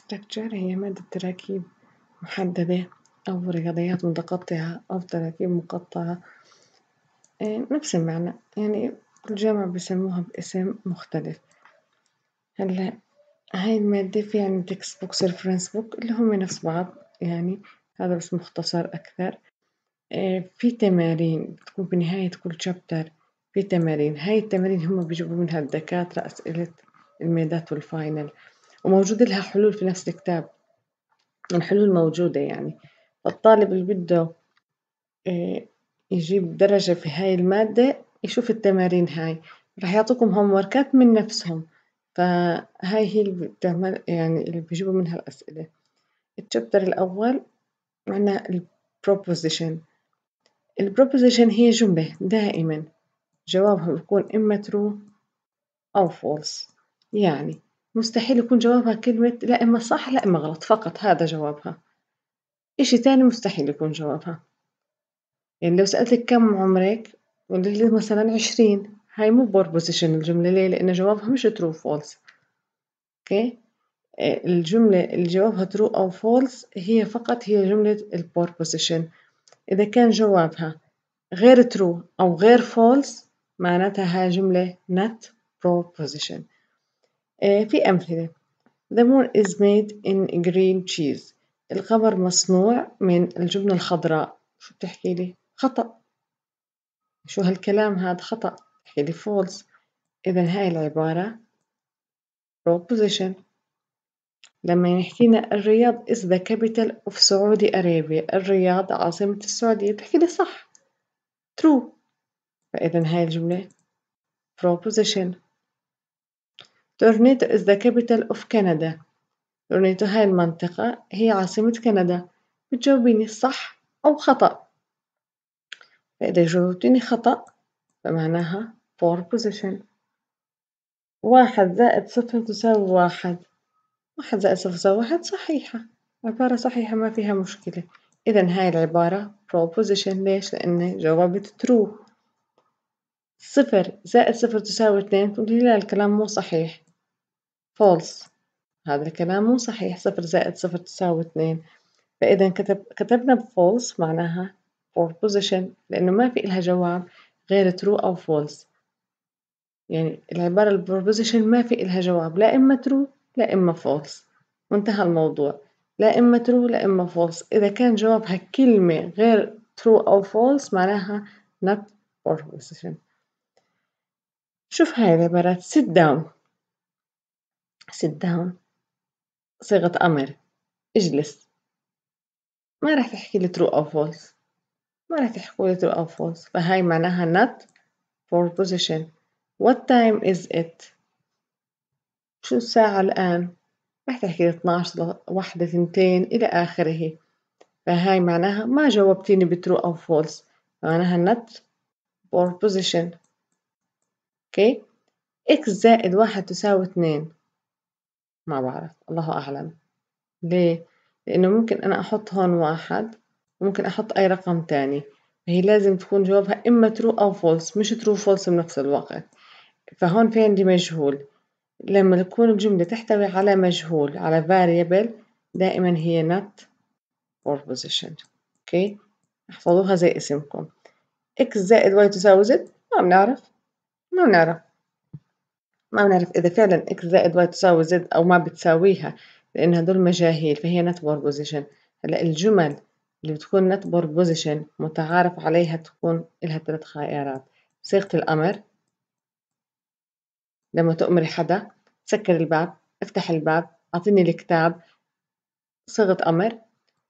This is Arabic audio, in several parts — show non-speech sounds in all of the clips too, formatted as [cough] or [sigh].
Structure هي مادة تراكيب محددة أو رياضيات متقطعة أو تراكيب مقطعة إيه، نفس المعنى يعني الجامعة بسموها باسم مختلف هلا هاي المادة في عندنا تكست بوكس والريفرنس بوك اللي هم نفس بعض يعني هذا بس مختصر أكثر إيه، في تمارين بتكون بنهاية كل شابتر في تمارين هاي التمارين هم بيجيبوا منها الدكاترة أسئلة الميدات والفاينل. وموجود لها حلول في نفس الكتاب الحلول موجودة يعني الطالب اللي بده آه، يجيب درجة في هاي المادة يشوف التمارين هاي رح يعطوكم وركات من نفسهم فهاي هي اللي بتعمل يعني اللي بيجيبوا منها الأسئلة الشابتر الأول معنا البروبوزيشن البروبوزيشن هي جملة دائما جوابها بيكون إما true أو false يعني مستحيل يكون جوابها كلمة لا إما صح لا إما غلط فقط هذا جوابها إشي تاني مستحيل يكون جوابها يعني لو سألتك كم عمرك واللي مثلا عشرين هاي مو بوربوزيشن الجملة ليه لأن جوابها مش ترو فولس أوكي آه، الجملة اللي جوابها ترو أو فولس هي فقط هي جملة البوربوزيشن إذا كان جوابها غير ترو أو غير فولس معناتها هاي جملة not proposition آه، في أمثلة The moon is made in green cheese القمر مصنوع من الجبنة الخضراء شو بتحكي لي؟ خطأ شو هالكلام هذا خطأ بتحكي لي false إذا هاي العبارة proposition لما يحكينا الرياض is the capital of Saudi Arabia الرياض عاصمة السعودية بتحكي لي صح true فإذا هاي الجملة proposition تورنيتو is the capital of Canada تورنيتو هاي المنطقة هي عاصمة كندا بتجاوبيني صح أو خطأ فإذا جاوبتني خطأ فمعناها poor position واحد زائد صفر تساوي واحد واحد زائد صفر تساوي واحد صحيحة عبارة صحيحة ما فيها مشكلة إذا هاي العبارة proposition ليش؟ لأن جاوبت true صفر زائد صفر تساوي اتنين تقولي لا الكلام مو صحيح false هذا الكلام مو صحيح صفر زائد صفر تساوي اثنين فإذا كتب كتبنا false معناها for position لأنه ما في إلها جواب غير true أو false يعني العبارة البروبوزيشن ما في إلها جواب لا إما true لا إما false وانتهى الموضوع لا إما true لا إما false إذا كان جوابها كلمة غير true أو false معناها not position شوف هاي العبارات sit down sit down صيغة أمر اجلس ما رح تحكي لي true or false ما رح تحكوا لي true or false فهاي معناها not for position what time is it شو الساعة الآن رح تحكي لي 12 واحدة ثنتين إلى آخره فهاي معناها ما جاوبتيني بترو أو فولس معناها not for position اوكي okay. x زائد واحد تساوي اثنين ما بعرف الله أعلم ليه؟ لأنه ممكن أنا أحط هون واحد وممكن أحط أي رقم تاني فهي لازم تكون جوابها إما true أو false مش true فولس بنفس الوقت فهون في عندي مجهول لما تكون الجملة تحتوي على مجهول على variable دائما هي not or position أوكي احفظوها زي اسمكم x زائد y تساوي z ما بنعرف ما بنعرف ما بنعرف إذا فعلا x زائد y تساوي z أو ما بتساويها لأن هدول مجاهيل فهي net proposition هلا الجمل اللي بتكون net proposition متعارف عليها تكون لها ثلاث خيارات صيغة الأمر لما تأمري حدا سكر الباب افتح الباب أعطيني الكتاب صيغة أمر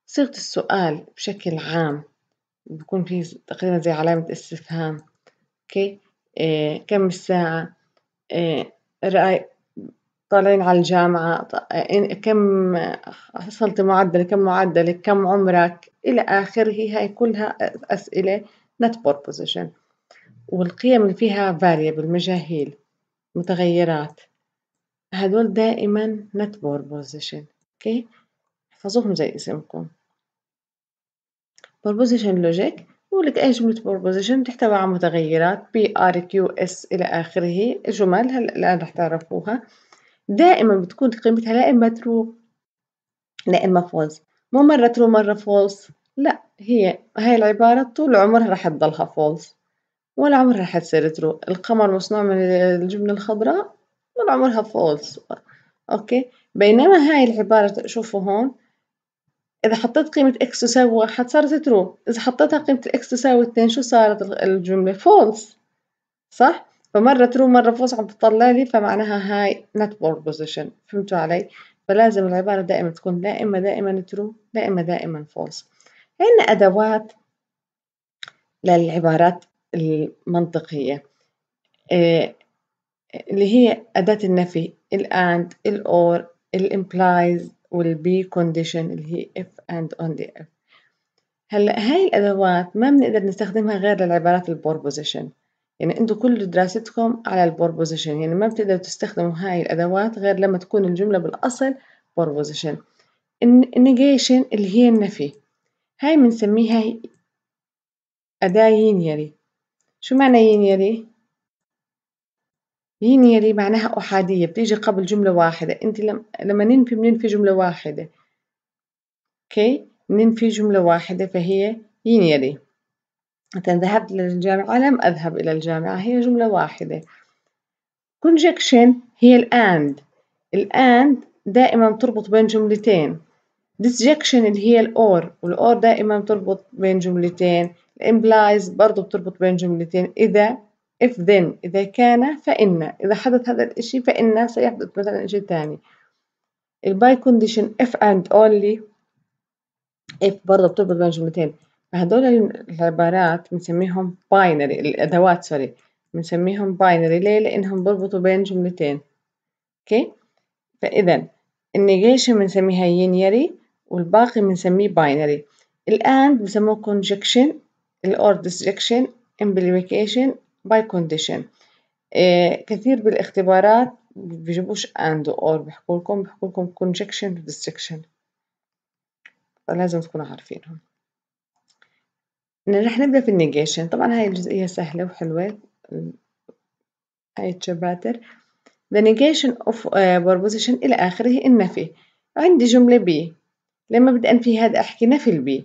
صيغة السؤال بشكل عام بكون فيه تقريبا زي علامة استفهام اوكي إيه كم الساعة إيه طالعين على الجامعة كم حصلت معدل كم معدلك كم عمرك إلى آخره هاي كلها أسئلة net proposition والقيم اللي فيها variable مجاهيل متغيرات هدول دائما net proposition اوكي احفظوهم زي اسمكم proposition logic ولك جملة بروبوزيشن تحتوي على متغيرات بي ار كيو اس إلى آخره جمل هلا الآن رح تعرفوها دائما بتكون قيمتها لا إما ترو لا إما فولز مو مرة ترو مرة فولز لا هي هاي العبارة طول عمرها رح تضلها فولز ولا عمرها رح تصير ترو القمر مصنوع من الجبنة الخضراء طول عمرها فولز أوكي بينما هاي العبارة شوفوا هون إذا حطيت قيمة x تساوي واحد صارت true إذا حطيتها قيمة x تساوي اتنين شو صارت الجملة false صح؟ فمرة true مرة false عم تطلع لي فمعناها هاي not pole position فهمتوا علي؟ فلازم العبارة دائما تكون لا إما دائما true لا إما دائما false عندنا أدوات للعبارات المنطقية إيه، اللي هي أداة النفي الاند الاور الامبلايز والبي كونديشن condition اللي هي if and only if هلا هاي الأدوات ما بنقدر نستخدمها غير للعبارات البوربوزيشن يعني انتوا كل دراستكم على البوربوزيشن يعني ما بتقدروا تستخدموا هاي الأدوات غير لما تكون الجملة بالأصل بوربوزيشن النيجيشن اللي هي النفي هاي بنسميها أداة ينيري شو معنى ينيري؟ ينيري معناها أحادية بتيجي قبل جملة واحدة أنت لم... لما ننفي بننفي جملة واحدة أوكي ننفي جملة واحدة فهي ينيري مثلا ذهبت للجامعة لم أذهب إلى الجامعة هي جملة واحدة conjunction هي الآند الآند دائما تربط بين جملتين disjunction اللي هي الأور والأور دائما تربط بين جملتين إمبلايز برضو بتربط بين جملتين إذا if then إذا كان فإن إذا حدث هذا الإشي فإن سيحدث مثلا إشي تاني الباي كونديشن if and only if برضه بتربط بين جملتين فهدول العبارات بنسميهم باينري الأدوات سوري بنسميهم باينري ليه؟ لأنهم بربطوا بين جملتين أوكي فإذا النيجيشن بنسميها ينيري والباقي بنسميه باينري الآن بسموه conjunction الأور disjunction implication باي كونديشن كثير بالاختبارات بيجيبوش and or بيحكوا لكم بيحكوا لكم كونجكشن restriction فلازم تكونوا عارفينهم رح نبدأ في النيجيشن طبعا هاي الجزئية سهلة وحلوة هاي الشباتر the negation of uh, proposition إلى آخره النفي عندي جملة بي لما بدي أنفي هذا أحكي نفي البي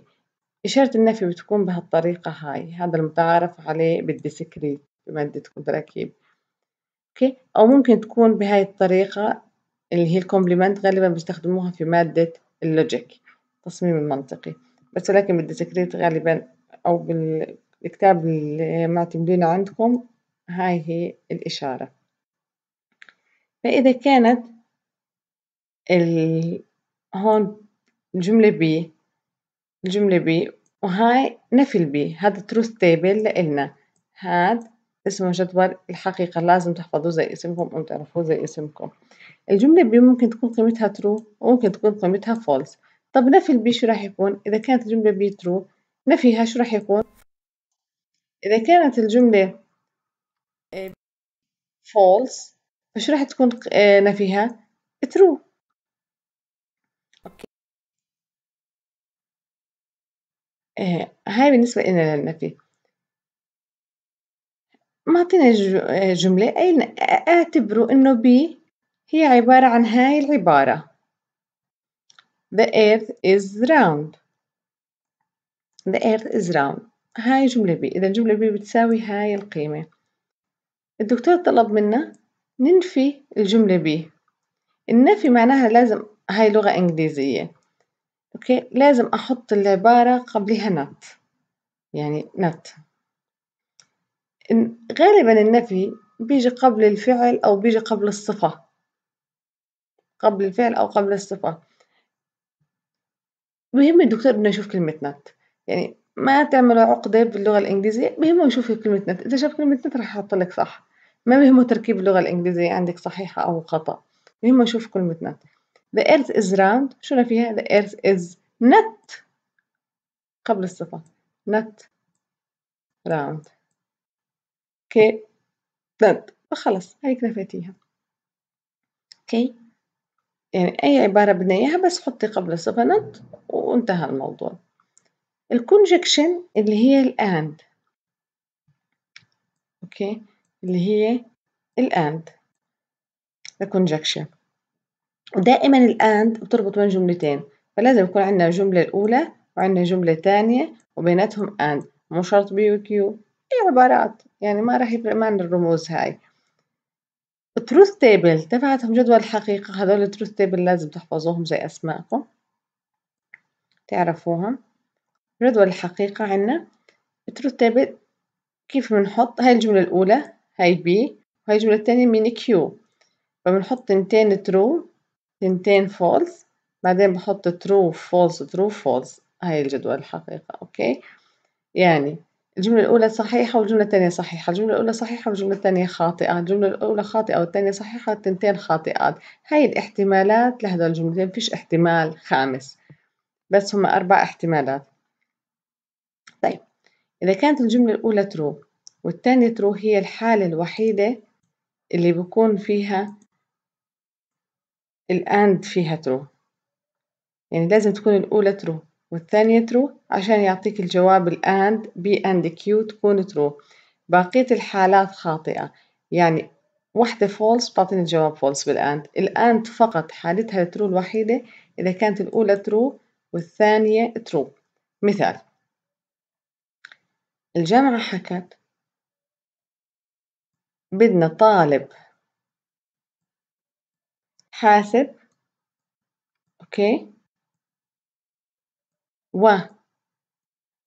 إشارة النفي بتكون بهالطريقة هاي هذا المتعارف عليه بالديسكريت بمادة وتراكيب اوكي او ممكن تكون بهاي الطريقة اللي هي الكومبلمنت غالبا بيستخدموها في مادة اللوجيك التصميم المنطقي بس ولكن بالديسكريت غالبا او بالكتاب اللي معتمدينه عندكم هاي هي الإشارة فإذا كانت ال... هون الجملة بي الجملة بي وهاي نفي البي هذا تروث تيبل لإلنا هاد اسم جدول الحقيقة لازم تحفظوه زي اسمكم أو تعرفوه زي اسمكم الجملة ممكن تكون قيمتها ترو وممكن تكون قيمتها فولس طب نفي البي شو راح يكون إذا كانت الجملة بي ترو نفيها شو راح يكون إذا كانت الجملة آه، false فشو راح تكون آه، نفيها true أوكي. آه، هاي بالنسبة لنا للنفي ما أعطينا آه، جملة اعتبروا إنه B هي عبارة عن هاي العبارة The earth is round The earth is round هاي جملة B إذا جملة B بتساوي هاي القيمة الدكتور طلب منا ننفي الجملة B النفي معناها لازم هاي لغة إنجليزية أوكي لازم أحط العبارة قبلها not يعني not غالبا النفي بيجي قبل الفعل أو بيجي قبل الصفة قبل الفعل أو قبل الصفة مهم الدكتور إنه يشوف كلمة نت يعني ما تعملوا عقدة باللغة الإنجليزية مهم يشوف كلمة نت إذا شاف كلمة نت راح يحط لك صح ما مهم تركيب اللغة الإنجليزية عندك صحيحة أو خطأ مهم يشوف كلمة نت The earth is round شو فيها The earth is not قبل الصفة not round اوكي ذات طيب، فخلص هيك نفيتيها اوكي يعني اي عبارة بدنا اياها بس حطي قبل صفة نط وانتهى الموضوع الكونجكشن اللي هي الاند اوكي اللي هي الاند الكونجكشن conjunction ودائما الاند بتربط بين جملتين فلازم يكون عندنا جملة الأولى وعندنا جملة ثانية وبيناتهم and مو شرط بي وكيو هي عبارات يعني ما راح يفرق معنا الرموز هاي تروث تيبل تبعتهم جدول الحقيقة هذول تروث تيبل لازم تحفظوهم زي أسمائكم تعرفوهم جدول الحقيقة عنا تروث تيبل كيف بنحط هاي الجملة الأولى هاي بي وهاي الجملة الثانية من كيو فبنحط تنتين ترو تنتين فولس بعدين بحط ترو فولس ترو فولس هاي الجدول الحقيقة أوكي يعني الجملة الأولى صحيحة والجملة الثانية صحيحة الجملة الأولى صحيحة والجملة الثانية خاطئة الجملة الأولى خاطئة والثانية صحيحة التنتين خاطئات هاي الاحتمالات لهذا الجملتين فيش احتمال خامس بس هم أربع احتمالات طيب إذا كانت الجملة الأولى ترو والثانية ترو هي الحالة الوحيدة اللي بكون فيها الأند فيها ترو يعني لازم تكون الأولى ترو والثانية true عشان يعطيك الجواب الأند B and q تكون true بقية الحالات خاطئة يعني واحدة false بتعطيني الجواب false بالآند الآند فقط حالتها true الوحيدة إذا كانت الأولى true والثانية true مثال الجامعة حكت بدنا طالب حاسب أوكي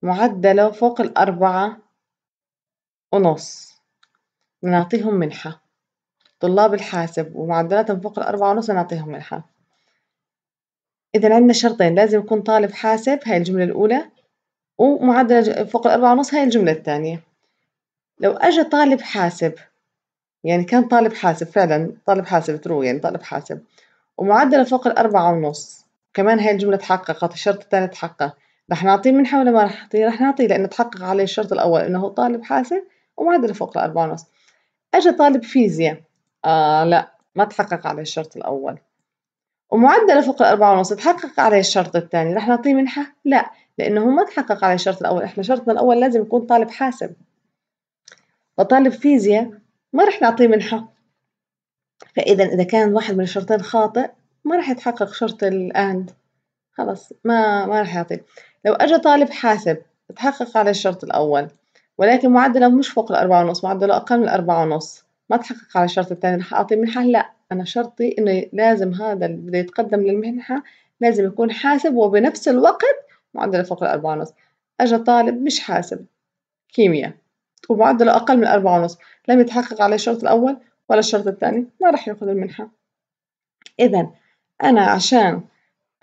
ومعدله فوق الأربعة ونص بنعطيهم منحة طلاب الحاسب ومعدلاتهم فوق الأربعة ونص بنعطيهم منحة إذا عندنا شرطين لازم يكون طالب حاسب هاي الجملة الأولى ومعدله فوق الأربعة ونص هاي الجملة الثانية لو أجا طالب حاسب يعني كان طالب حاسب فعلا طالب حاسب ترو يعني طالب حاسب ومعدله فوق الأربعة ونص كمان هاي الجملة تحققت الشرط الثاني تحقق رح نعطيه منحة ولا ما رح نعطيه؟ رح نعطيه لأنه تحقق عليه الشرط الأول إنه هو طالب حاسب ومعدله فوق الأربعة ونص أجا طالب فيزياء آه لا ما تحقق عليه الشرط الأول ومعدله فوق الأربعة ونص تحقق عليه الشرط الثاني رح نعطيه منحة؟ لا لأنه هو ما تحقق عليه الشرط الأول إحنا شرطنا الأول لازم يكون طالب حاسب وطالب فيزياء ما رح نعطيه منحة فإذا إذا كان واحد من الشرطين خاطئ ما راح يتحقق شرط الآند خلاص ما ما راح يعطي لو أجا طالب حاسب تحقق على الشرط الأول ولكن معدله مش فوق الأربعة ونص معدله أقل من الأربعة ونص ما تحقق على الشرط الثاني راح أعطي منحة لا أنا شرطي إنه لازم هذا اللي بده يتقدم للمنحة لازم يكون حاسب وبنفس الوقت معدله فوق الأربعة ونص أجا طالب مش حاسب كيمياء ومعدله أقل من الأربعة ونص لم يتحقق على الشرط الأول ولا الشرط الثاني ما راح يأخذ المنحة إذا أنا عشان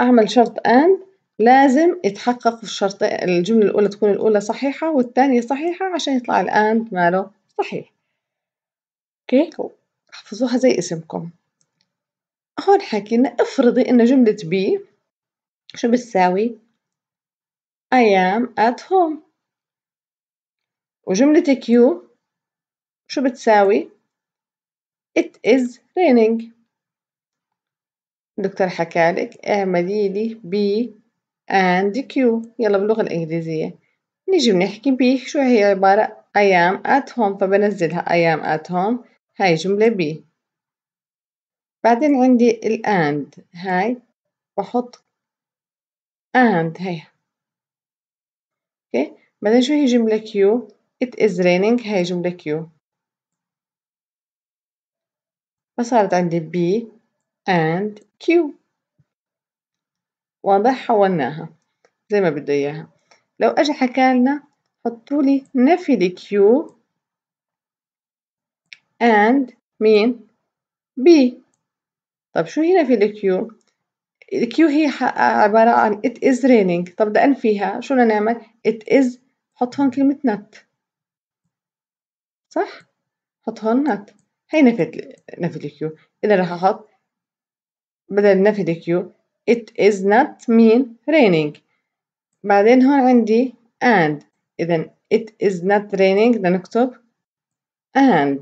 أعمل شرط and لازم يتحقق الشرط الجملة الأولى تكون الأولى صحيحة والثانية صحيحة عشان يطلع الاند ماله صحيح أوكي طيب، احفظوها زي اسمكم هون حكينا افرضي إن جملة بي شو بتساوي I am at home وجملة Q شو بتساوي It is raining دكتور حكالك اعملي آه، لي بي اند كيو يلا باللغة الإنجليزية نيجي بنحكي بي شو هي عبارة I am at home فبنزلها I am at home هاي جملة بي بعدين عندي ال هاي بحط اند هاي اوكي بعدين شو هي جملة كيو it is raining هاي جملة كيو فصارت عندي بي and Q واضح حولناها زي ما بده إياها لو أجى حكى لنا حطوا لي نفي Q and مين B طب شو هي نفي لكيو Q هي عبارة عن it is raining طب بدي أنفيها شو بدنا نعمل it is حط هون كلمة not صح حط هون not هي نفي نفي الكيو إذا رح أحط بدل نفي the queue it is not mean raining بعدين هون عندي and إذا it is not raining بدنا نكتب and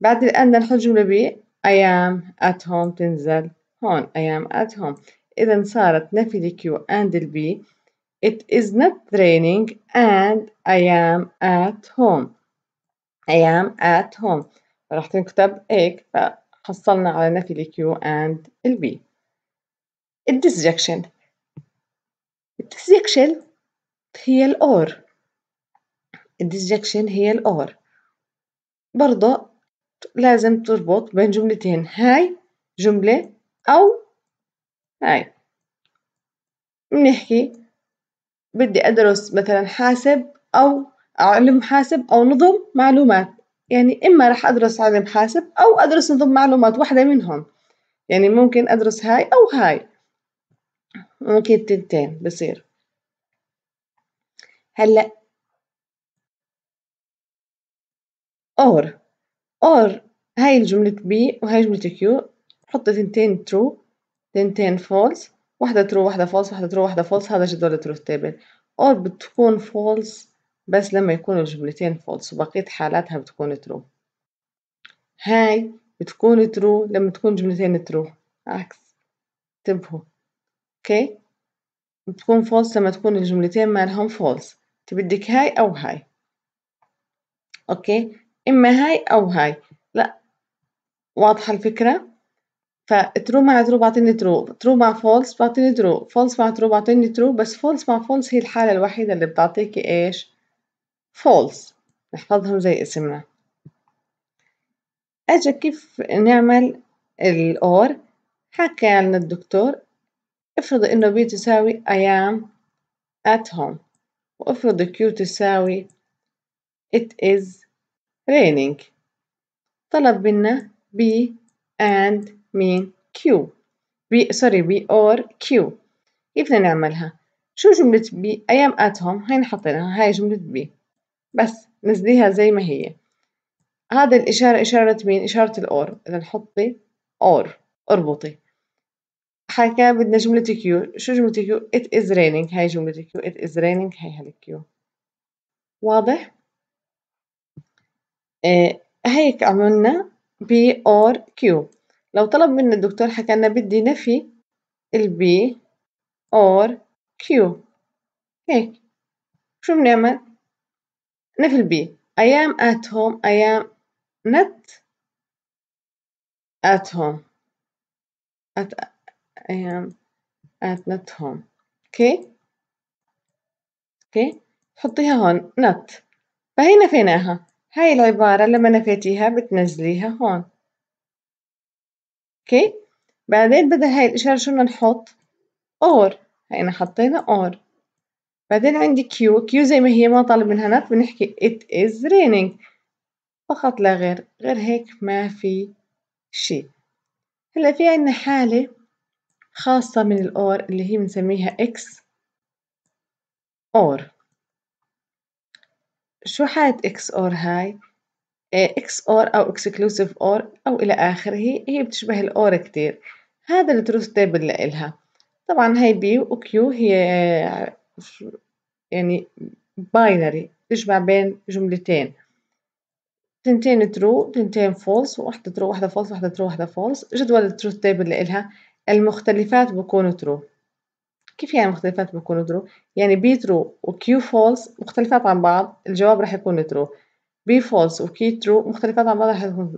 بعد الآن and نحط جملة ب I am at home تنزل هون I am at home إذا صارت نفي Q and B It is not raining and I am at home I am at home راح تنكتب هيك حصلنا على نفي ال e Q and ال الديسجكشن الديسجكشن هي الأور الديسجكشن هي الأور برضه لازم تربط بين جملتين هاي جملة أو هاي بنحكي بدي أدرس مثلا حاسب أو أعلم حاسب أو نظم معلومات يعني إما رح أدرس علم حاسب أو أدرس نظم معلومات واحدة منهم يعني ممكن أدرس هاي أو هاي ممكن التنتين بصير هلأ أور أور هاي الجملة بي وهاي جملة كيو حط تنتين ترو تنتين فولس واحدة ترو واحدة فولس واحدة ترو واحدة فولس هذا جدول تروث تيبل أور بتكون فولس بس لما يكون الجملتين فولس وبقية حالاتها بتكون ترو هاي بتكون ترو لما تكون جملتين ترو عكس انتبهوا اوكي بتكون فولس لما تكون الجملتين مالهم فولس بدك هاي أو هاي اوكي إما هاي أو هاي لا واضحة الفكرة فترو مع ترو بعطيني ترو ترو مع فولس بعطيني ترو فولس مع ترو بعطيني ترو بس فولس مع فولس هي الحالة الوحيدة اللي بتعطيكي ايش false نحفظهم زي اسمنا أجا كيف نعمل الأور حكى لنا الدكتور افرض إنه بي تساوي I am at home وافرض Q تساوي it is raining طلب منا B and مين Q B سوري B or Q كيف نعملها شو جملة B I am at home هاي حطيناها هاي جملة B بس نزليها زي ما هي هذا الإشارة إشارة مين؟ إشارة الأور إذا نحطي أور اربطي حكى بدنا جملة كيو شو جملة كيو؟ it is raining هاي جملة كيو it is raining هاي هالكيو واضح؟ إيه هيك عملنا B or Q لو طلب منا الدكتور حكى لنا بدي نفي البي or Q هيك شو بنعمل نفل بي I am at home I am not at home at I am at not home اوكي اوكي حطيها هون not فهي نفيناها هاي العبارة لما نفيتيها بتنزليها هون اوكي بعدين بدل هاي الإشارة شو بدنا نحط or هينا حطينا or بعدين عندي كيو كيو زي ما هي ما طالب منها نت بنحكي it is raining فقط لا غير غير هيك ما في شي هلا في عنا حالة خاصة من الأور اللي هي بنسميها إكس أور شو حالة إكس أور هاي؟ إكس إيه، أور أو إكسكلوسيف أور أو إلى آخره هي بتشبه الأور كتير هذا التروث تيبل لإلها طبعا هاي بي وكيو هي يعني باينري تجمع بين جملتين تنتين ترو تنتين فولس وحدة ترو وحدة فولس وحدة ترو وحدة فولس جدول التروث تيبل اللي إلها المختلفات بكونوا ترو كيف يعني مختلفات بكونوا ترو؟ يعني بي ترو وكيو فولس مختلفات عن بعض الجواب راح يكون ترو بي فولس وكي ترو مختلفات عن بعض راح يكون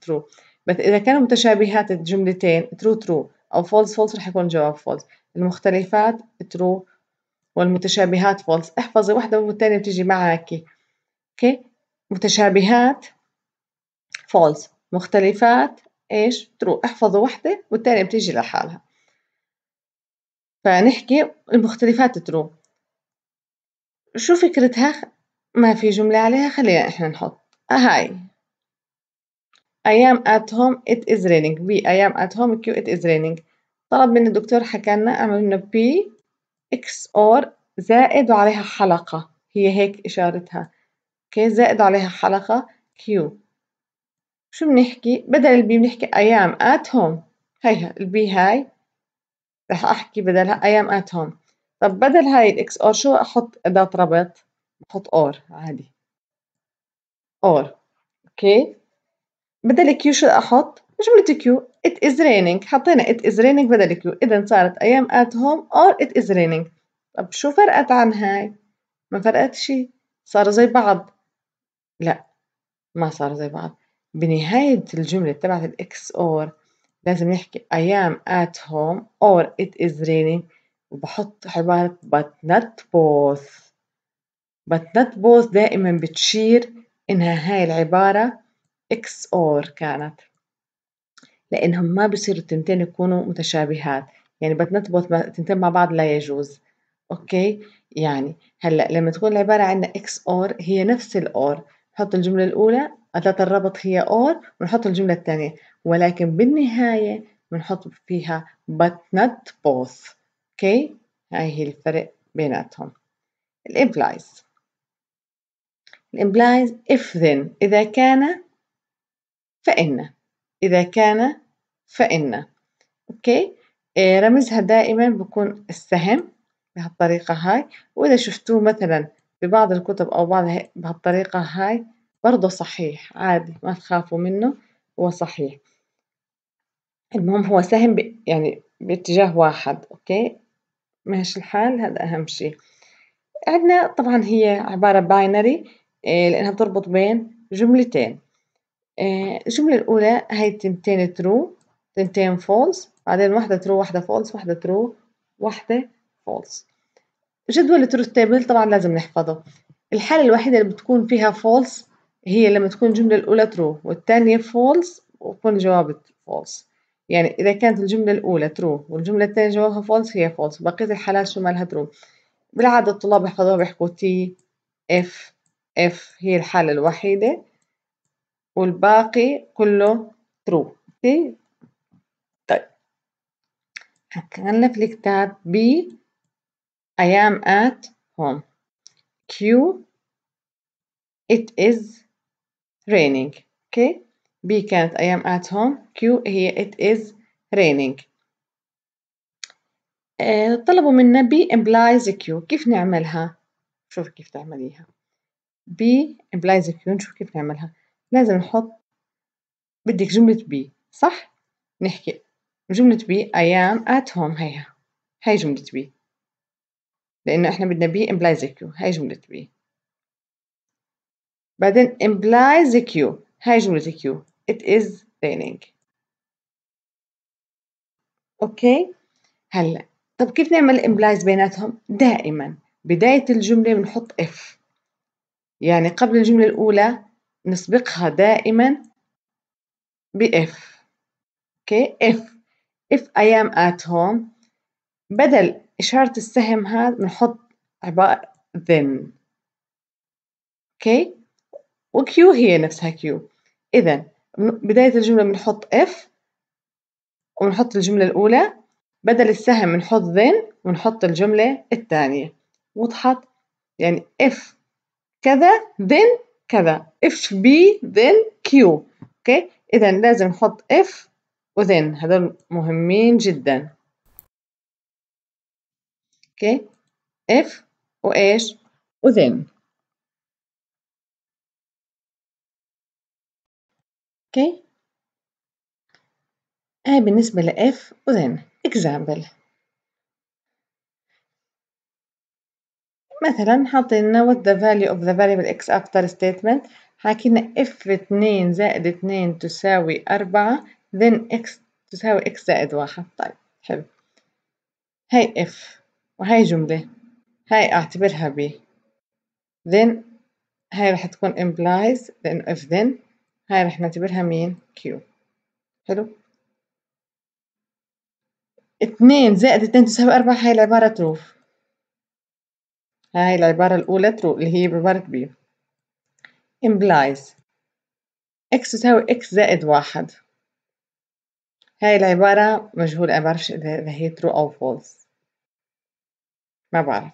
ترو بس إذا كانوا متشابهات الجملتين ترو ترو أو فولس فولس راح يكون الجواب فولس المختلفات ترو والمتشابهات فولس احفظي واحدة والثانية بتيجي معاكي اوكي متشابهات فولس مختلفات ايش ترو احفظوا واحدة والثانية بتيجي لحالها فنحكي المختلفات ترو شو فكرتها ما في جملة عليها خلينا احنا نحط آه، هاي I am at home it is raining ايام I am at home Q it is raining طلب من الدكتور حكى لنا اعمل لنا بي اكس اور زائد وعليها حلقة هي هيك إشارتها أوكي زائد عليها حلقة كيو شو بنحكي بدل البي بنحكي ايام ات هوم هيها البي هاي رح أحكي بدلها ايام ات هوم طب بدل هاي الإكس اور شو أحط أداة ربط بحط اور عادي اور أوكي بدل كيو شو أحط جملة كيو it is raining حطينا it is raining بدل كيو إذا صارت I am at home or it is raining طب شو فرقت عن هاي؟ ما فرقت شي صاروا زي بعض لا ما صاروا زي بعض بنهاية الجملة تبعت الإكس أور لازم نحكي I am at home or it is raining وبحط عبارة but not both but not both دائما بتشير إنها هاي العبارة إكس كانت لأنهم ما بصير التنتين يكونوا متشابهات يعني نثبت تنتين مع بعض لا يجوز أوكي يعني هلأ لما تكون العبارة عندنا إكس أور هي نفس الأور نحط الجملة الأولى أداة الربط هي أور ونحط الجملة الثانية ولكن بالنهاية بنحط فيها but not both أوكي هاي هي الفرق بيناتهم الإمبلايز الإمبلايز if then إذا كان فإن إذا كان فإن أوكي إيه، رمزها دائما بكون السهم بهالطريقة هاي وإذا شفتوه مثلا ببعض الكتب أو بعض بهالطريقة هاي برضه صحيح عادي ما تخافوا منه هو صحيح المهم هو سهم يعني باتجاه واحد أوكي ماشي الحال هذا أهم شيء عندنا طبعا هي عبارة باينري لأنها بتربط بين جملتين آه، الجملة الأولى هاي تنتين ترو تنتين فولس بعدين واحدة ترو واحدة فولس واحدة ترو واحدة فولس جدول ترو تيبل طبعا لازم نحفظه الحالة الوحيدة اللي بتكون فيها فولس هي لما تكون الجملة الأولى ترو والثانية فولس ويكون الجواب فولس يعني إذا كانت الجملة الأولى ترو والجملة الثانية جوابها فولس هي فولس بقية الحالات شو مالها ترو بالعادة الطلاب يحفظوها بيحكوا تي اف اف هي الحالة الوحيدة والباقي كله ترو اوكي طيب هنتغنى في الكتاب B I am at home Q it is raining اوكي بي كانت I am at home Q هي it is raining آه، طلبوا منا بي implies Q كيف نعملها شوف كيف تعمليها بي implies Q نشوف كيف نعملها لازم نحط بدك جملة بي صح؟ نحكي جملة بي I am at home هيها هاي جملة بي لأنه إحنا بدنا بي implies a Q هاي جملة بي بعدين implies a Q هاي جملة Q it is raining أوكي هلا طب كيف نعمل implies بيناتهم دائما بداية الجملة بنحط if يعني قبل الجملة الأولى نسبقها دائما ب if اوكي if if I am at home بدل إشارة السهم هذا بنحط عبارة then و وكيو هي نفسها كيو إذا بداية الجملة بنحط if ونحط الجملة الأولى بدل السهم بنحط then ونحط الجملة الثانية وضحت؟ يعني if كذا then كذا اف بي then كيو اوكي اذا لازم نحط اف وذن هذول مهمين جدا اوكي اف وايش وذن اوكي هاي بالنسبة ل if وذن example مثلا حاطين what the value of the variable x after statement حكينا f 2 زائد 2 تساوي 4 then x تساوي x زائد 1 طيب حلو هاي f وهاي جملة هاي اعتبرها b then هاي رح تكون implies لأنه if then هاي رح نعتبرها مين q حلو 2 زائد 2 تساوي 4 هاي العبارة true هاي العبارة الأولى true اللي هي عبارة B implies x تساوي x زائد واحد هاي العبارة مجهولة ما بعرفش إذا هي true أو false ما بعرف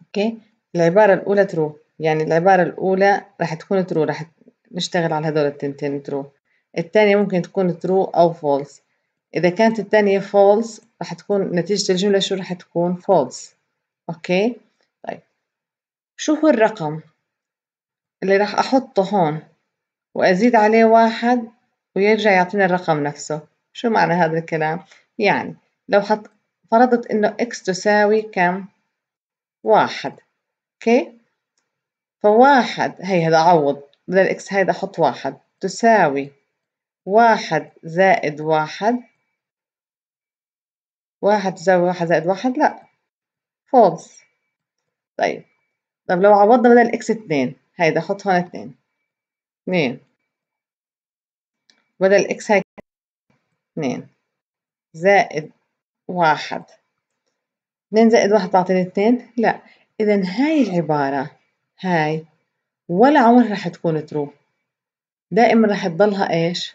أوكي العبارة الأولى true يعني العبارة الأولى راح تكون true راح نشتغل على هدول التنتين true التانية ممكن تكون true أو false إذا كانت التانية false راح تكون نتيجة الجملة شو راح تكون false أوكي طيب شو هو الرقم اللي راح أحطه هون وأزيد عليه واحد ويرجع يعطيني الرقم نفسه شو معنى هذا الكلام؟ يعني لو حط فرضت إنه إكس تساوي كم؟ واحد أوكي؟ فواحد هي هذا عوض بدل إكس هيدا أحط واحد تساوي واحد زائد واحد واحد تساوي واحد زائد واحد لا فولس طيب طب لو عوضنا بدل اكس اتنين هيدا حط هنا اتنين اتنين بدل اكس هيك اتنين زائد واحد اتنين زائد واحد تعطيني اتنين لا اذا هاي العبارة هاي ولا عمرها رح تكون ترو دائما رح تضلها ايش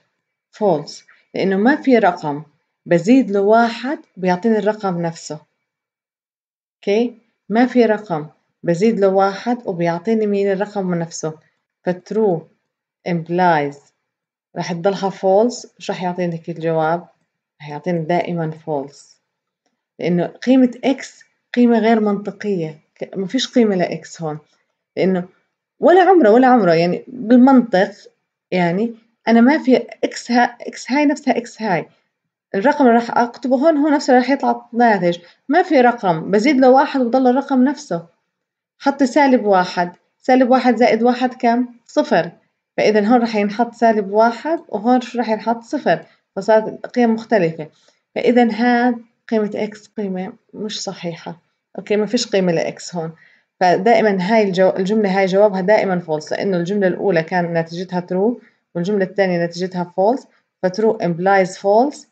فولس لانه ما في رقم بزيد له واحد بيعطيني الرقم نفسه اوكي ما في رقم بزيد له واحد وبيعطيني مين الرقم نفسه فترو implies رح تضلها false شو رح يعطيني هيك الجواب رح يعطيني دائما false لأنه قيمة x قيمة غير منطقية ما فيش قيمة لإكس هون لأنه ولا عمره ولا عمره يعني بالمنطق يعني أنا ما في إكس ها إكس هاي نفسها إكس هاي الرقم اللي راح أكتبه هون هو نفسه اللي راح يطلع ناتج ما في رقم بزيد له واحد وبضل الرقم نفسه حط سالب واحد سالب واحد زائد واحد كم؟ صفر فإذا هون راح ينحط سالب واحد وهون شو راح ينحط صفر فصارت القيم مختلفة فإذا هاد قيمة إكس قيمة مش صحيحة أوكي ما فيش قيمة لإكس هون فدائما هاي الجو... الجملة هاي جوابها دائما فولس لأنه الجملة الأولى كان نتيجتها ترو والجملة الثانية نتيجتها فولس فترو امبلايز فولس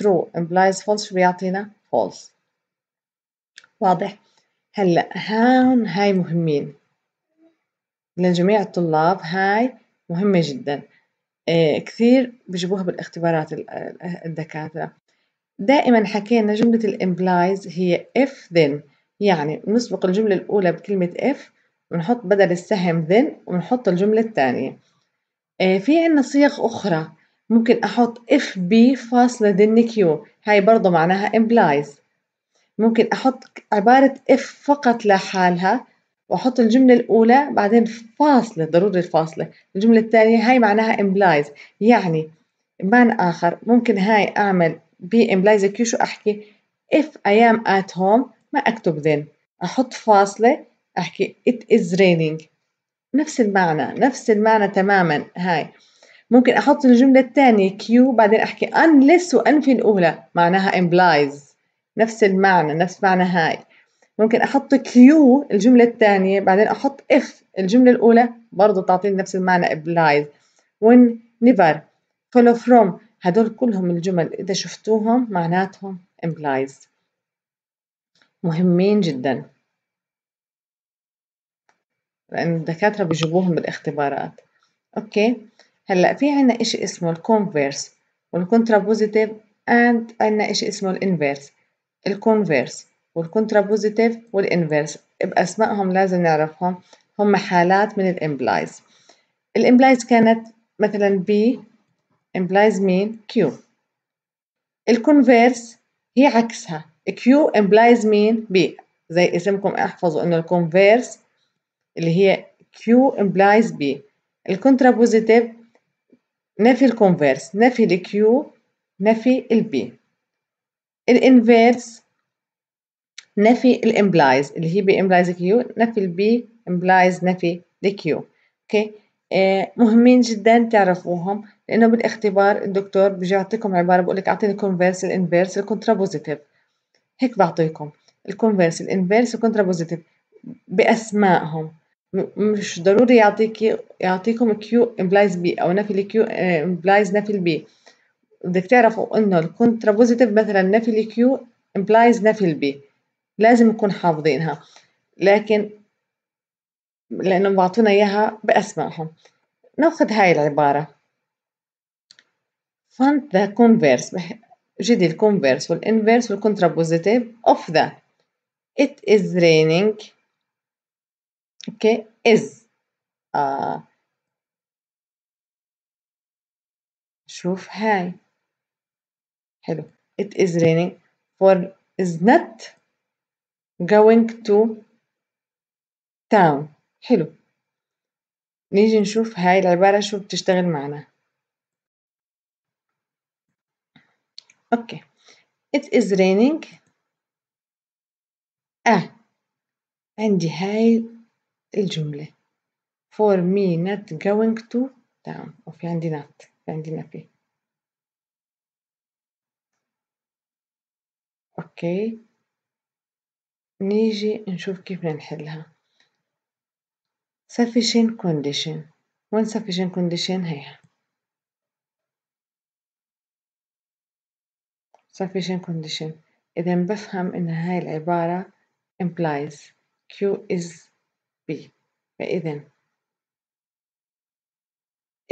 true implies false بيعطينا false واضح هلا هان هاي مهمين لجميع الطلاب هاي مهمة جدا آه كثير بجيبوها بالاختبارات الدكاترة دائما حكينا جملة الامبلايز هي if then يعني بنسبق الجملة الأولى بكلمة if ونحط بدل السهم then ونحط الجملة الثانية آه في عنا صيغ أخرى ممكن أحط اف بي فاصلة ذن كيو هاي برضه معناها implies ممكن أحط عبارة اف فقط لحالها وأحط الجملة الأولى بعدين فاصلة ضروري الفاصلة الجملة الثانية هاي معناها implies يعني بمعنى آخر ممكن هاي أعمل بي implies كيو شو أحكي اف I am at home ما أكتب ذن أحط فاصلة أحكي it is raining نفس المعنى نفس المعنى تماما هاي ممكن أحط الجملة الثانية Q بعدين أحكي unless وأنفي الأولى معناها implies نفس المعنى نفس معنى هاي ممكن أحط Q الجملة الثانية بعدين أحط if الجملة الأولى برضه بتعطيني نفس المعنى implies when never follow from هدول كلهم الجمل إذا شفتوهم معناتهم implies مهمين جدا لأن الدكاترة بيجيبوهم بالاختبارات أوكي هلا في عنا إشي اسمه الكونفيرس والكونترا بوزيتيف اند عنا إشي اسمه الانفيرس الكونفيرس والكونترا بوزيتيف والانفيرس باسمائهم لازم نعرفهم هم حالات من الامبلايز الامبلايز كانت مثلا بي امبلايز مين كيو الكونفيرس هي عكسها كيو امبلايز مين بي زي اسمكم احفظوا انه الكونفيرس اللي هي كيو امبلايز بي الكونترا بوزيتيف نفي الكونفيرس نفي الكيو نفي البي الانفيرس نفي الامبلايز اللي هي بي امبلايز كيو نفي البي امبلايز نفي الكيو اوكي آه، مهمين جدا تعرفوهم لانه بالاختبار الدكتور بيجي يعطيكم عباره بقول لك اعطيني كونفيرس الانفيرس الكونترا بوزيتيف هيك بعطيكم الكونفيرس الانفيرس الكونترا بوزيتيف باسمائهم مش ضروري يعطيكِ يعطيكم Q implies B أو نفي Q آه، implies نفي B بدِّك تعرفوا إنه ال contrapositive مثلًا نفي Q implies نفي B لازم نكون حافظينها لكن لإنهم بيعطونا إياها بأسمائهم ناخذ هاي العبارة find the converse جدي وال inverse وال contrapositive of the it is raining okay is آه. شوف هاي حلو it is raining for is not going to town حلو نيجي نشوف هاي العبارة شو بتشتغل معنا اوكي it is raining اه عندي هاي الجملة for me not going to town وفي عندي not في عندي نفي اوكي نيجي نشوف كيف بدنا نحلها sufficient condition وين sufficient condition هيها sufficient condition إذا بفهم إن هاي العبارة implies Q is be فإذا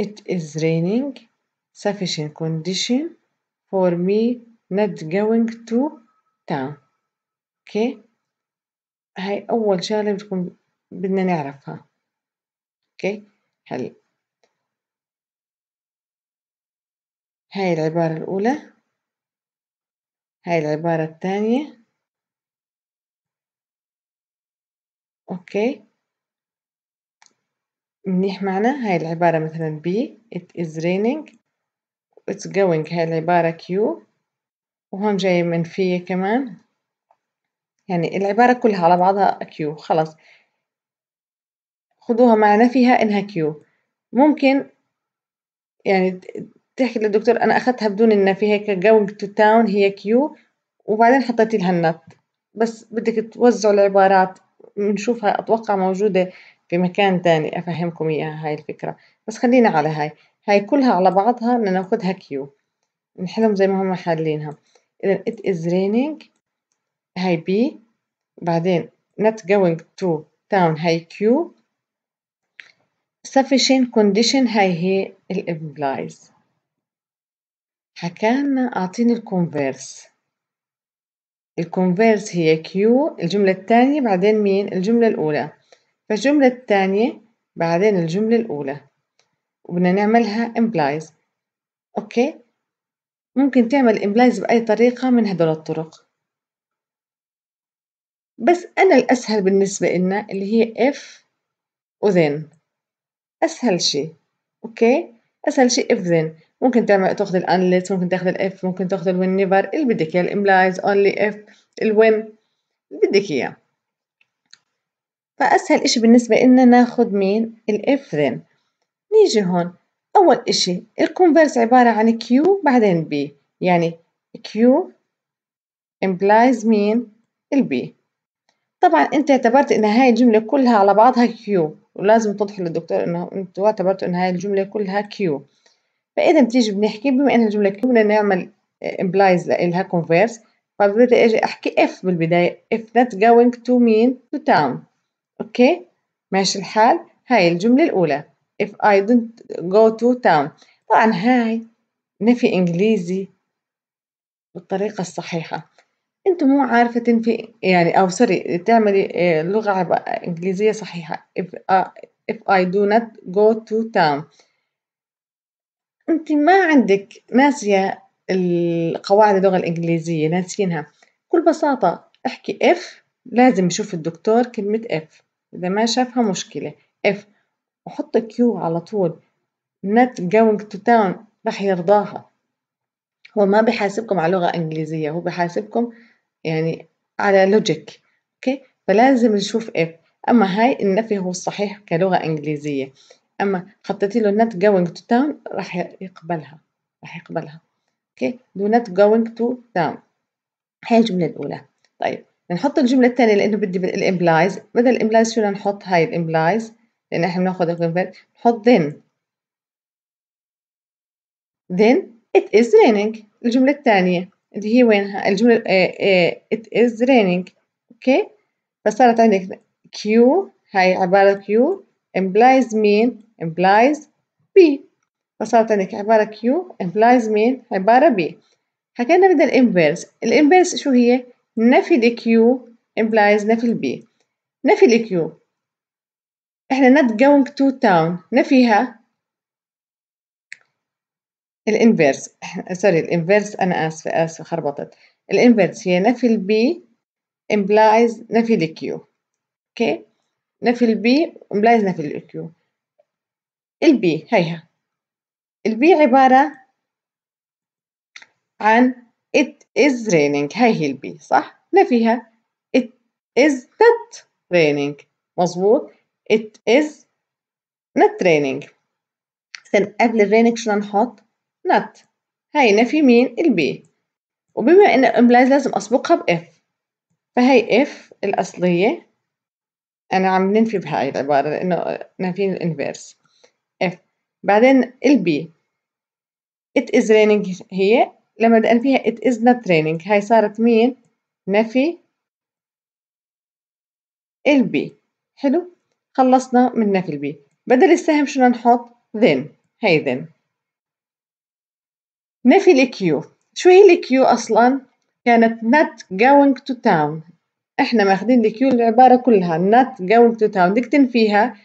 It is raining sufficient condition for me not going to town okay هاي أول شغلة بتكون بدنا نعرفها اوكي okay. هل هاي العبارة الأولى هاي العبارة الثانية اوكي okay. منيح معنا هاي العبارة مثلا بي it is raining it's going هاي العبارة Q وهون جاية منفية كمان يعني العبارة كلها على بعضها Q خلاص خدوها مع نفيها إنها Q ممكن يعني تحكي للدكتور أنا أخذتها بدون النفي هيك going to town هي Q وبعدين حطيت لها النت بس بدك توزعوا العبارات بنشوفها أتوقع موجودة في مكان تاني أفهمكم إياها هاي الفكرة بس خلينا على هاي هاي كلها على بعضها بدنا ناخدها كيو نحلهم زي ما هم حالينها إذا it is raining هاي بي بعدين not going to town هاي كيو sufficient condition هاي هي ال implies حكالنا أعطيني الكونفيرس الكونفيرس هي كيو الجملة الثانية بعدين مين الجملة الأولى فالجملة الثانية بعدين الجملة الأولى وبدنا نعملها implies أوكي ممكن تعمل implies بأي طريقة من هدول الطرق بس أنا الأسهل بالنسبة لنا اللي هي if وذن أسهل شيء أوكي أسهل شيء if then ممكن تعمل تاخذ الأنلت ممكن تاخذ الإف ممكن تاخذ الwin never اللي بدك إياه الإملايز only if الwin اللي بدك إياه فأسهل إشي بالنسبة إلنا ناخد مين؟ الإفرن نيجي هون أول إشي الكونفيرس عبارة عن Q بعدين B يعني Q implies مين؟ البي طبعا انت اعتبرت ان هاي الجملة كلها على بعضها Q ولازم توضح للدكتور انه انتوا اعتبرتوا ان هاي الجملة كلها Q فاذا بتيجي بنحكي بما ان الجملة Q بدنا نعمل implies لإلها converse فبدي اجي احكي F بالبداية if not going to mean to town أوكي ماشي الحال هاي الجملة الأولى if I don't go to town طبعا هاي نفي إنجليزي بالطريقة الصحيحة أنت مو عارفة تنفي يعني أو سوري تعملي آه، لغة إنجليزية صحيحة if, i, آه، if I do not go to town أنت ما عندك ناسية القواعد اللغة الإنجليزية ناسينها بكل بساطة احكي if لازم يشوف الدكتور كلمة if إذا ما شافها مشكلة اف وحط كيو على طول not going to town راح يرضاها هو ما بحاسبكم على لغة إنجليزية هو بحاسبكم يعني على لوجيك أوكي فلازم نشوف اف أما هاي النفي هو الصحيح كلغة إنجليزية أما حطيتي له not going to town راح يقبلها راح يقبلها أوكي do not going to town هاي الجملة الأولى طيب نحط الجملة الثانية لأنه بدي implies بدل الإمبلايز شو نحط هاي الإمبلايز لأن إحنا بناخد الكونفيرت نحط then then it is raining الجملة الثانية اللي هي وينها الجملة uh, uh, it is raining أوكي فصارت عندك Q هاي عبارة Q implies mean implies B فصارت عندك عبارة Q implies mean عبارة B حكينا بدل الانفيرس الانفيرس شو هي نفي الـ Q implies نفي الـ B نفي الـ Q احنا not going to town نفيها الـ inverse سوري الـ inverse انا اسفه اسفه خربطت الـ inverse هي نفي الـ B implies نفي Q اوكي نفي B implies نفي الـ B هيها B عباره عن It is raining هاي هي البي صح؟ نفيها It is not raining مظبوط It is not raining إذن قبل raining شو نحط؟ not هاي نفي مين؟ البي وبما إن الإملايز لازم أسبقها بإف فهي إف الأصلية أنا عم ننفي بهاي العبارة لأنه نافين الإنفيرس إف بعدين البي It is raining هي لما بدي انفيها it is not training هاي صارت مين نفي البي حلو خلصنا من نفي البي بدل السهم شو نحط then هي then نفي الكيو شو هي الكيو اصلا كانت not going to town احنا ماخذين الكيو العباره كلها not going to town بدك تنفيها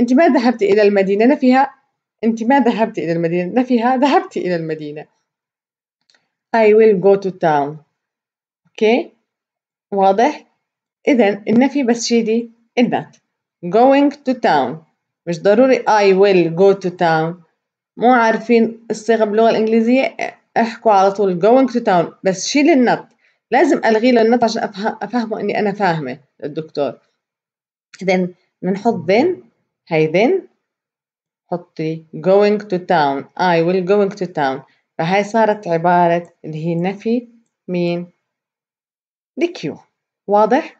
انت ما ذهبت الى المدينه نفيها انت ما ذهبت الى المدينه نفيها ذهبت الى المدينه I will go to town Okay? واضح اذا النفي بس شيدي الذات going to town مش ضروري I will go to town مو عارفين الصيغة باللغة الإنجليزية احكوا على طول going to town بس شيل النط لازم ألغي له النط عشان أفهمه إني أنا فاهمة الدكتور إذا بنحط then هي then حطي going to town I will going to town فهاي صارت عبارة اللي هي نفي مين؟ لكيو واضح؟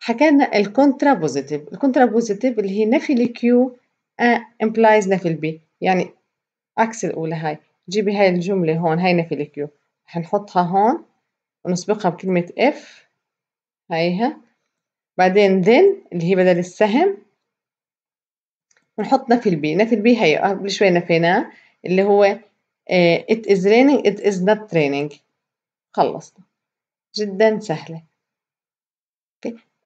حكينا الكونترا بوزيتيف الكونترا بوزيتيف اللي هي نفي لكيو امبلايز آه، نفي البي يعني عكس الأولى هاي جيبي هاي الجملة هون هاي نفي لكيو حنحطها هون ونسبقها بكلمة اف هايها بعدين then اللي هي بدل السهم ونحط نفي البي نفي البي هي آه، قبل شوي نفيناه اللي هو آه، it is raining it is not raining خلصنا جدا سهلة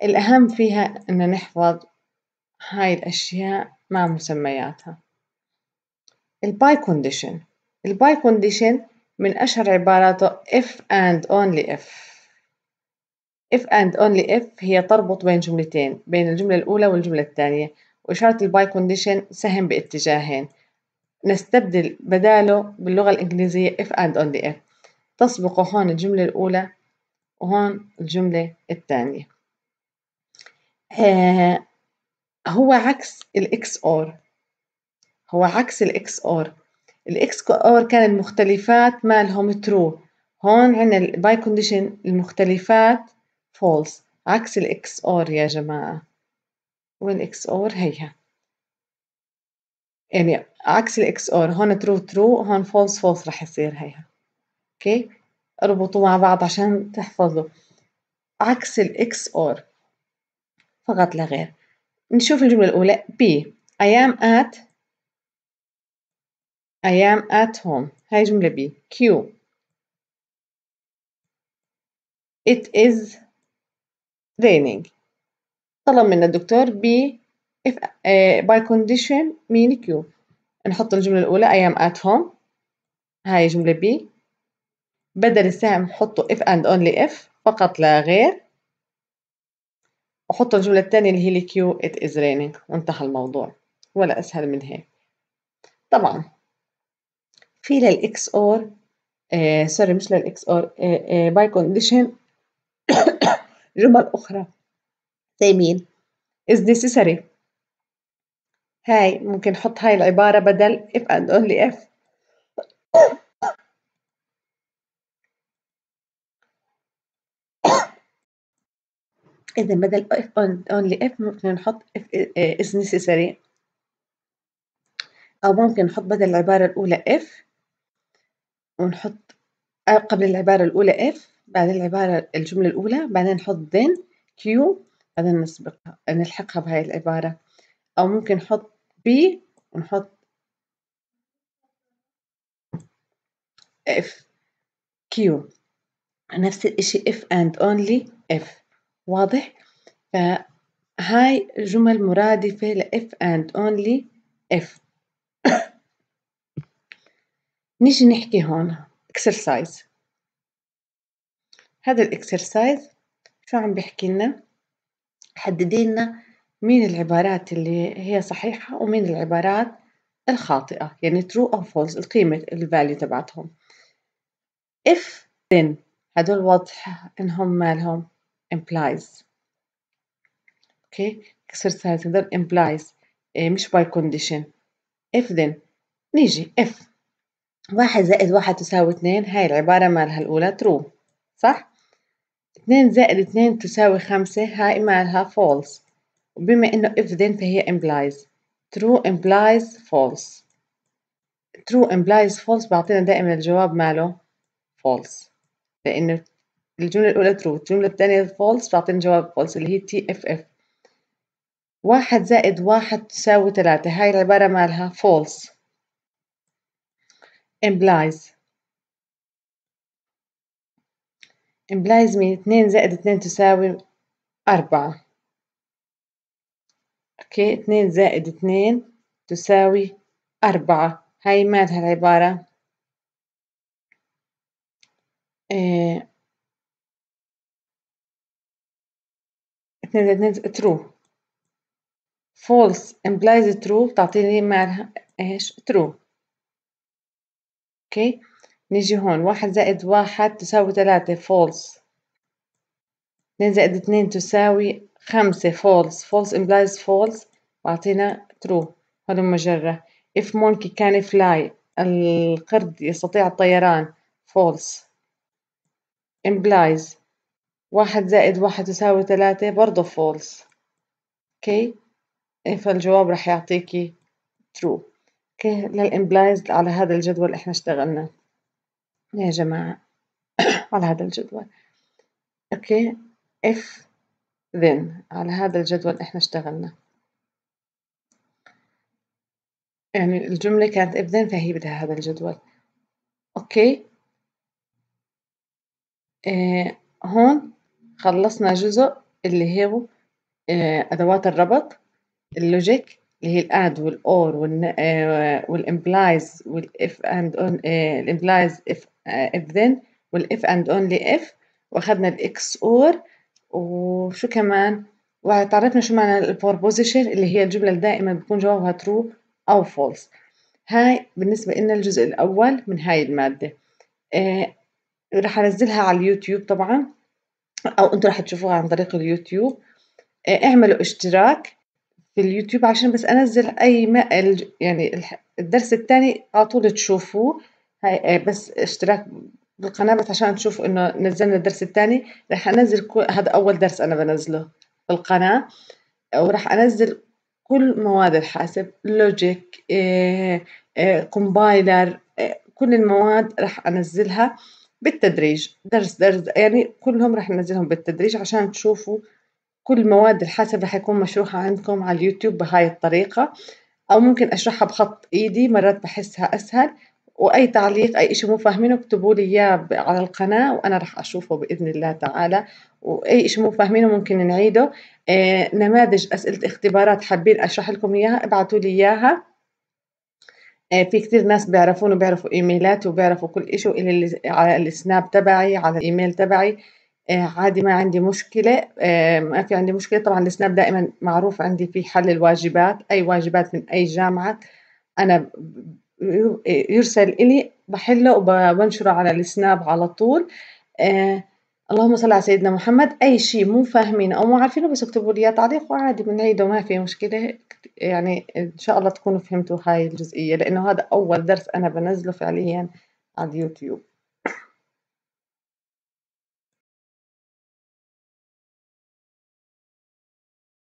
الأهم فيها إن نحفظ هاي الأشياء مع مسمياتها الباي كونديشن الباي كونديشن من أشهر عباراته if and only if if and only if هي تربط بين جملتين بين الجملة الأولى والجملة الثانية وإشارة الباي كونديشن سهم باتجاهين نستبدل بداله باللغة الإنجليزية if and only if تسبق هون الجملة الأولى وهون الجملة الثانية آه، هو عكس الإكس أور هو عكس الإكس أور الإكس أور كان المختلفات مالهم ترو هون عندنا الباي كونديشن المختلفات فولس عكس الإكس أور يا جماعة والإكس أور هيها يعني عكس الإكس XOR هون ترو ترو هون فولس فولس رح يصير هيها أوكي اربطوا مع بعض عشان تحفظوا عكس الإكس XOR فقط لا غير نشوف الجملة الأولى B I am at I am at home هاي جملة B Q It is raining طلب منا الدكتور B if uh, by condition mean Q نحط الجملة الأولى I am at home هاي جملة B بدل السهم حطوا if and only if فقط لا غير وحطوا الجملة الثانية اللي هي Q it is raining وانتهى الموضوع ولا أسهل من هيك طبعا في للإكس أور آه سوري مش للإكس or uh, uh, by condition [coughs] جمل أخرى زي مين is necessary هاي ممكن نحط هاي العبارة بدل if and only if إذا بدل if and only if ممكن نحط if is necessary أو ممكن نحط بدل العبارة الأولى if ونحط قبل العبارة الأولى if بعدين العبارة الجملة الأولى بعدين نحط then Q بعدين نسبقها نلحقها بهاي العبارة أو ممكن نحط B ونحط F Q نفس الإشي F and only F واضح؟ فهاي جمل مرادفة ل F and only F [coughs] نيجي نحكي هون exercise هذا الاكسرسايز شو عم بيحكي لنا؟ حددي لنا مين العبارات اللي هي صحيحة ومين العبارات الخاطئة يعني true أو false القيمة الفاليو تبعتهم if then هدول واضح إنهم مالهم implies أوكي كسر ثالث هدول implies إيه، مش by condition if then نيجي if واحد زائد واحد تساوي اتنين هاي العبارة مالها الأولى true صح؟ اتنين زائد اتنين تساوي خمسة هاي مالها false وبما إنه then فهي implies true implies false true implies false بعطينا دائما الجواب ماله false لأن الجملة الأولى true الجملة الثانية false بعطينا جواب false اللي هي TFF واحد زائد واحد تساوي ثلاثة هاي العبارة مالها false implies implies مين اتنين زائد اتنين تساوي أربعة اوكي اتنين زائد اتنين تساوي أربعة هاي مالها العبارة إيه، اثنين اتنين زائد اتنين true false implies true بتعطيني مالها ايش true اوكي نيجي هون واحد زائد واحد تساوي تلاتة false اتنين زائد اتنين تساوي خمسة false false implies false وأعطينا true هذا مجرة if monkey can fly القرد يستطيع الطيران false implies واحد زائد واحد تساوي ثلاثة برضو false اوكي okay. فالجواب رح يعطيكي true اوكي okay. للإمبلايز على هذا الجدول احنا اشتغلنا يا جماعة [coughs] على هذا الجدول اوكي okay. if then على هذا الجدول احنا اشتغلنا يعني الجملة كانت if then فهي بدها هذا الجدول اوكي آه هون خلصنا جزء اللي هو آه ادوات الربط اللوجيك اللي هي الاد والاور والامبلايز والاف اند اون الامبلايز اف اف ذن والاف اند اونلي اف واخذنا الاكس اور وشو كمان وتعرفنا شو معنى البوربوزيشن اللي هي الجملة اللي دائما بيكون جوابها true أو false هاي بالنسبة لنا الجزء الأول من هاي المادة إيه رح أنزلها على اليوتيوب طبعا أو أنتم رح تشوفوها عن طريق اليوتيوب إيه اعملوا اشتراك في اليوتيوب عشان بس أنزل أي ما يعني الدرس الثاني على طول تشوفوه هاي آه، بس اشتراك بالقناة بس عشان تشوفوا إنه نزلنا الدرس الثاني رح أنزل كل... هذا أول درس أنا بنزله بالقناة وراح أنزل كل مواد الحاسب لوجيك كومبايلر إيه، إيه، كل المواد راح أنزلها بالتدريج درس درس يعني كلهم راح ننزلهم بالتدريج عشان تشوفوا كل مواد الحاسب راح يكون مشروحة عندكم على اليوتيوب بهاي الطريقة أو ممكن أشرحها بخط إيدي مرات بحسها أسهل واي تعليق اي شيء مو فاهمينه اكتبوا لي اياه على القناه وانا راح اشوفه باذن الله تعالى واي شيء مو فاهمينه ممكن نعيده آه نماذج اسئله اختبارات حابين اشرح لكم اياها ابعتوا لي اياها آه في كثير ناس بيعرفوني وبيعرفوا ايميلاتي وبيعرفوا كل شيء على السناب تبعي على الايميل تبعي آه عادي ما عندي مشكلة آه ما في عندي مشكلة طبعا السناب دائما معروف عندي في حل الواجبات أي واجبات من أي جامعة أنا يرسل إلي بحله وبنشره على السناب على طول آه اللهم صل على سيدنا محمد أي شيء مو فاهمينه أو مو عارفينه بس اكتبوا لي تعليق وعادي بنعيده ما في مشكلة يعني إن شاء الله تكونوا فهمتوا هاي الجزئية لأنه هذا أول درس أنا بنزله فعليا على اليوتيوب